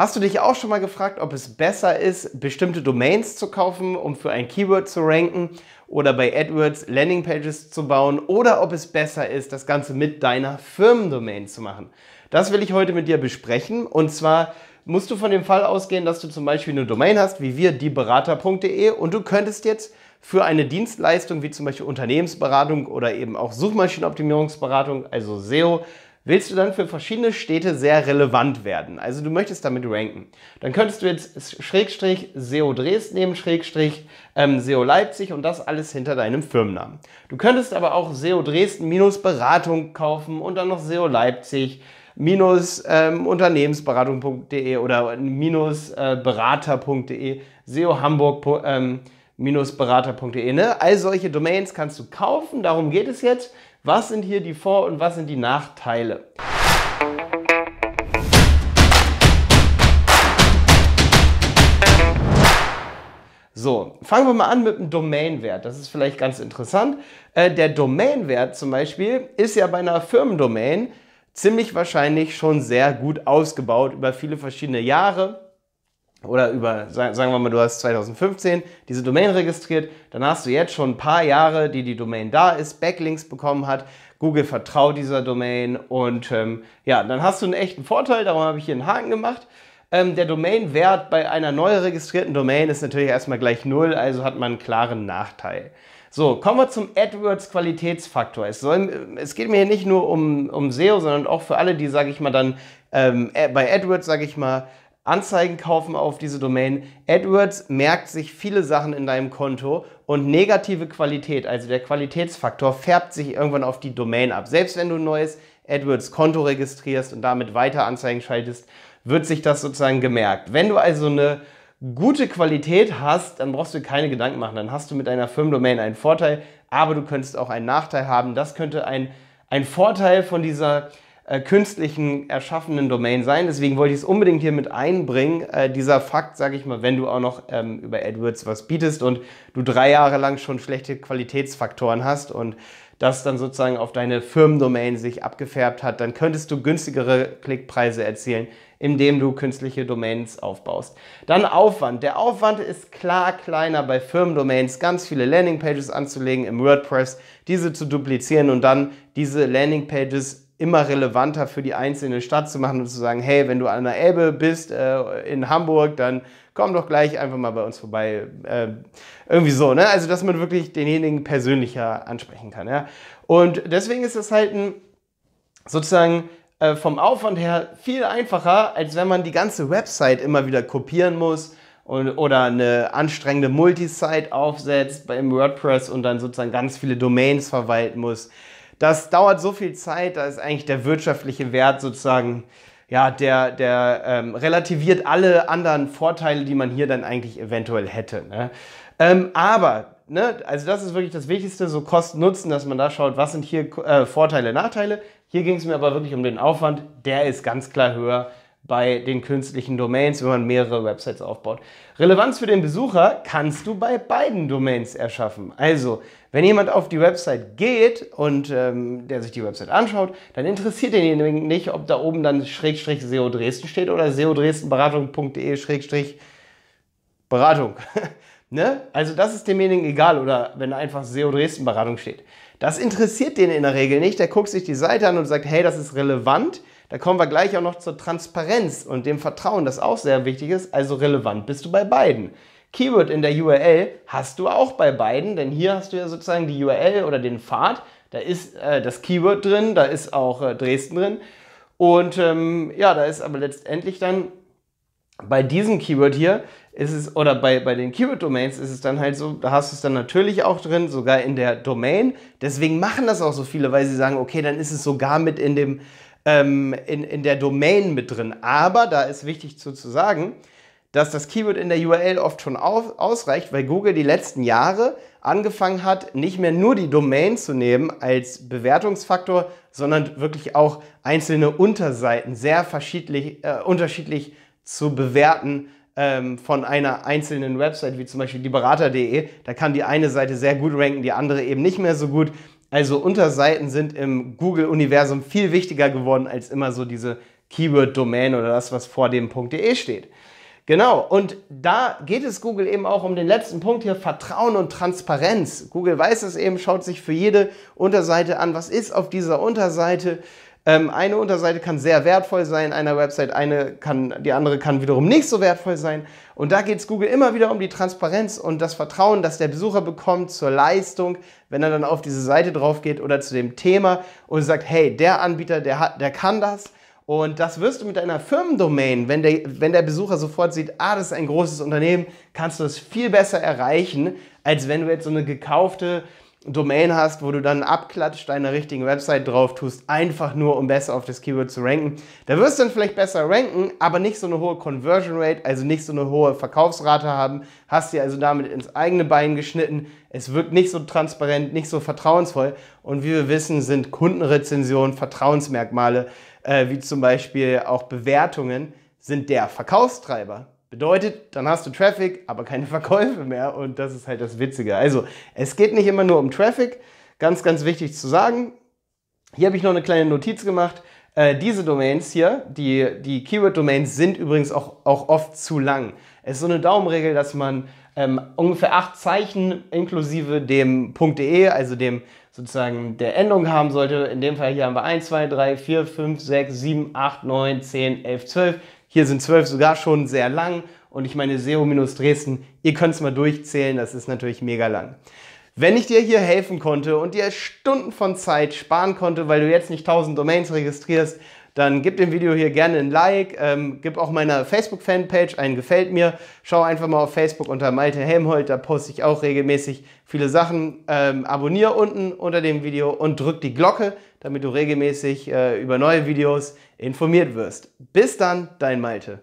Hast du dich auch schon mal gefragt, ob es besser ist, bestimmte Domains zu kaufen, um für ein Keyword zu ranken oder bei AdWords Landingpages zu bauen oder ob es besser ist, das Ganze mit deiner Firmendomain zu machen? Das will ich heute mit dir besprechen und zwar musst du von dem Fall ausgehen, dass du zum Beispiel eine Domain hast, wie wir, dieberater.de und du könntest jetzt für eine Dienstleistung wie zum Beispiel Unternehmensberatung oder eben auch Suchmaschinenoptimierungsberatung, also SEO, willst du dann für verschiedene Städte sehr relevant werden. Also du möchtest damit ranken. Dann könntest du jetzt Schrägstrich SEO Dresden nehmen, Schrägstrich ähm, SEO Leipzig und das alles hinter deinem Firmennamen. Du könntest aber auch SEO Dresden minus Beratung kaufen und dann noch SEO Leipzig minus ähm, unternehmensberatung.de oder minus äh, berater.de, SEO Hamburg ähm, minus berater.de. Ne? All solche Domains kannst du kaufen, darum geht es jetzt. Was sind hier die Vor- und was sind die Nachteile? So, fangen wir mal an mit dem Domainwert. Das ist vielleicht ganz interessant. Äh, der Domainwert zum Beispiel ist ja bei einer Firmendomain ziemlich wahrscheinlich schon sehr gut ausgebaut über viele verschiedene Jahre oder über, sagen wir mal, du hast 2015 diese Domain registriert, dann hast du jetzt schon ein paar Jahre, die die Domain da ist, Backlinks bekommen hat, Google vertraut dieser Domain und ähm, ja, dann hast du einen echten Vorteil, darum habe ich hier einen Haken gemacht. Ähm, der Domainwert bei einer neu registrierten Domain ist natürlich erstmal gleich null, also hat man einen klaren Nachteil. So, kommen wir zum AdWords Qualitätsfaktor. Es, es geht mir hier nicht nur um, um SEO, sondern auch für alle, die, sage ich mal, dann ähm, bei AdWords, sage ich mal, Anzeigen kaufen auf diese Domain. AdWords merkt sich viele Sachen in deinem Konto und negative Qualität, also der Qualitätsfaktor, färbt sich irgendwann auf die Domain ab. Selbst wenn du ein neues AdWords-Konto registrierst und damit weiter Anzeigen schaltest, wird sich das sozusagen gemerkt. Wenn du also eine gute Qualität hast, dann brauchst du keine Gedanken machen. Dann hast du mit einer Firmendomain einen Vorteil, aber du könntest auch einen Nachteil haben. Das könnte ein, ein Vorteil von dieser äh, künstlichen erschaffenen Domain sein. Deswegen wollte ich es unbedingt hier mit einbringen. Äh, dieser Fakt, sage ich mal, wenn du auch noch ähm, über AdWords was bietest und du drei Jahre lang schon schlechte Qualitätsfaktoren hast und das dann sozusagen auf deine Firmendomain sich abgefärbt hat, dann könntest du günstigere Klickpreise erzielen, indem du künstliche Domains aufbaust. Dann Aufwand. Der Aufwand ist klar kleiner bei Firmendomains, ganz viele Landingpages anzulegen im WordPress, diese zu duplizieren und dann diese Landingpages immer relevanter für die einzelne Stadt zu machen und zu sagen, hey, wenn du an der Elbe bist äh, in Hamburg, dann komm doch gleich einfach mal bei uns vorbei. Äh, irgendwie so, ne? Also, dass man wirklich denjenigen persönlicher ansprechen kann, ja? Und deswegen ist das halt ein, sozusagen äh, vom Aufwand her viel einfacher, als wenn man die ganze Website immer wieder kopieren muss und, oder eine anstrengende Multisite aufsetzt im WordPress und dann sozusagen ganz viele Domains verwalten muss. Das dauert so viel Zeit, da ist eigentlich der wirtschaftliche Wert sozusagen, ja, der, der ähm, relativiert alle anderen Vorteile, die man hier dann eigentlich eventuell hätte. Ne? Ähm, aber Ne? also das ist wirklich das Wichtigste, so Kosten nutzen, dass man da schaut, was sind hier äh, Vorteile, Nachteile. Hier ging es mir aber wirklich um den Aufwand, der ist ganz klar höher, bei den künstlichen Domains, wenn man mehrere Websites aufbaut. Relevanz für den Besucher kannst du bei beiden Domains erschaffen. Also, wenn jemand auf die Website geht und ähm, der sich die Website anschaut, dann interessiert denjenigen nicht, ob da oben dann Schrägstrich SEO Dresden steht oder seodresdenberatung.de Schrägstrich Beratung. ne? Also das ist demjenigen egal oder wenn einfach SEO Dresden Beratung steht. Das interessiert den in der Regel nicht. Der guckt sich die Seite an und sagt, hey, das ist relevant da kommen wir gleich auch noch zur Transparenz und dem Vertrauen, das auch sehr wichtig ist. Also relevant bist du bei beiden. Keyword in der URL hast du auch bei beiden, denn hier hast du ja sozusagen die URL oder den Pfad. Da ist äh, das Keyword drin, da ist auch äh, Dresden drin. Und ähm, ja, da ist aber letztendlich dann bei diesem Keyword hier ist es, oder bei, bei den Keyword-Domains ist es dann halt so, da hast du es dann natürlich auch drin, sogar in der Domain. Deswegen machen das auch so viele, weil sie sagen, okay, dann ist es sogar mit in dem ähm, in, in der Domain mit drin. Aber da ist wichtig zu, zu sagen, dass das Keyword in der URL oft schon auf, ausreicht, weil Google die letzten Jahre angefangen hat, nicht mehr nur die Domain zu nehmen als Bewertungsfaktor, sondern wirklich auch einzelne Unterseiten sehr äh, unterschiedlich zu bewerten ähm, von einer einzelnen Website, wie zum Beispiel die Berater.de. Da kann die eine Seite sehr gut ranken, die andere eben nicht mehr so gut. Also Unterseiten sind im Google-Universum viel wichtiger geworden als immer so diese Keyword-Domain oder das, was vor dem .de steht. Genau, und da geht es Google eben auch um den letzten Punkt hier, Vertrauen und Transparenz. Google weiß es eben, schaut sich für jede Unterseite an, was ist auf dieser Unterseite, ähm, eine Unterseite kann sehr wertvoll sein, einer Website, eine kann, die andere kann wiederum nicht so wertvoll sein. Und da geht es Google immer wieder um die Transparenz und das Vertrauen, das der Besucher bekommt zur Leistung, wenn er dann auf diese Seite drauf geht oder zu dem Thema und sagt, hey, der Anbieter, der, hat, der kann das. Und das wirst du mit einer Firmendomain, wenn der, wenn der Besucher sofort sieht, ah, das ist ein großes Unternehmen, kannst du das viel besser erreichen, als wenn du jetzt so eine gekaufte Domain hast, wo du dann abklatscht deine richtigen Website drauf tust, einfach nur um besser auf das Keyword zu ranken. Da wirst du dann vielleicht besser ranken, aber nicht so eine hohe Conversion Rate, also nicht so eine hohe Verkaufsrate haben, hast dir also damit ins eigene Bein geschnitten. Es wirkt nicht so transparent, nicht so vertrauensvoll und wie wir wissen, sind Kundenrezensionen Vertrauensmerkmale, äh, wie zum Beispiel auch Bewertungen, sind der Verkaufstreiber. Bedeutet, dann hast du Traffic, aber keine Verkäufe mehr und das ist halt das Witzige. Also, es geht nicht immer nur um Traffic, ganz, ganz wichtig zu sagen. Hier habe ich noch eine kleine Notiz gemacht. Äh, diese Domains hier, die, die Keyword-Domains, sind übrigens auch, auch oft zu lang. Es ist so eine Daumenregel, dass man ähm, ungefähr acht Zeichen inklusive dem .de, also dem sozusagen der Endung haben sollte. In dem Fall hier haben wir 1, 2, 3, 4, 5, 6, 7, 8, 9, 10, 11, 12, hier sind zwölf sogar schon sehr lang. Und ich meine, SEO Dresden, ihr könnt es mal durchzählen, das ist natürlich mega lang. Wenn ich dir hier helfen konnte und dir Stunden von Zeit sparen konnte, weil du jetzt nicht 1000 Domains registrierst, dann gib dem Video hier gerne ein Like, ähm, gib auch meiner Facebook-Fanpage ein Gefällt mir. Schau einfach mal auf Facebook unter Malte Helmholt, da poste ich auch regelmäßig viele Sachen. Ähm, abonnier unten unter dem Video und drück die Glocke, damit du regelmäßig äh, über neue Videos informiert wirst. Bis dann, dein Malte.